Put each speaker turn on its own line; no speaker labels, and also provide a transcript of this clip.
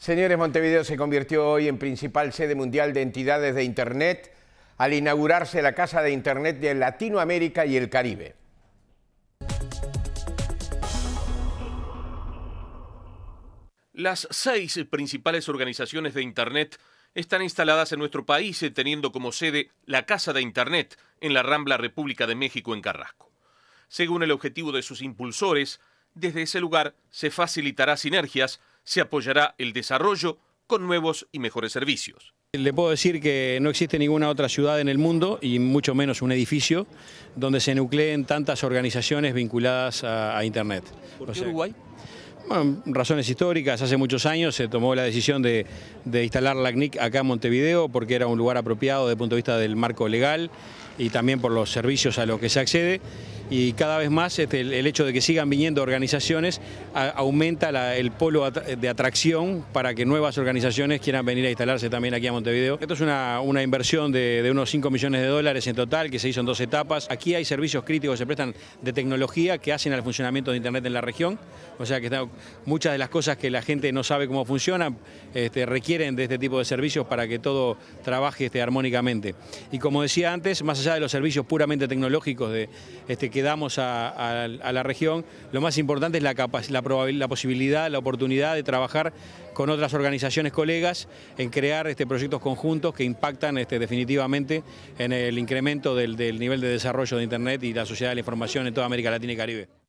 Señores, Montevideo se convirtió hoy en principal sede mundial de entidades de Internet al inaugurarse la Casa de Internet de Latinoamérica y el Caribe.
Las seis principales organizaciones de Internet están instaladas en nuestro país, eh, teniendo como sede la Casa de Internet en la Rambla República de México en Carrasco. Según el objetivo de sus impulsores, desde ese lugar se facilitará sinergias se apoyará el desarrollo con nuevos y mejores servicios.
Le puedo decir que no existe ninguna otra ciudad en el mundo, y mucho menos un edificio, donde se nucleen tantas organizaciones vinculadas a, Internet. ¿Por Uruguay? razones históricas, hace muchos años se tomó la decisión de, de instalar la CNIC acá en Montevideo porque era un lugar apropiado desde el punto de vista del marco legal y también por los servicios a los que se accede y cada vez más este, el, hecho de que sigan viniendo organizaciones aumenta el polo de atracción para que nuevas organizaciones quieran venir a instalarse también aquí a Montevideo. Esto es una, inversión de, unos 5 millones de dólares en total que se hizo en dos etapas. Aquí hay servicios críticos se prestan de tecnología que hacen al funcionamiento de Internet en la región, o sea que muchas de las cosas que la gente no sabe cómo funcionan este, requieren de este tipo de servicios para que todo trabaje este, armónicamente. Y como decía antes, más allá de los servicios puramente tecnológicos de, este, que damos a, la región, lo más importante es la, posibilidad, la oportunidad de trabajar con otras organizaciones colegas en crear este, proyectos conjuntos que impactan este, definitivamente en el incremento del, del nivel de desarrollo de Internet y la sociedad de la información en toda América Latina y Caribe.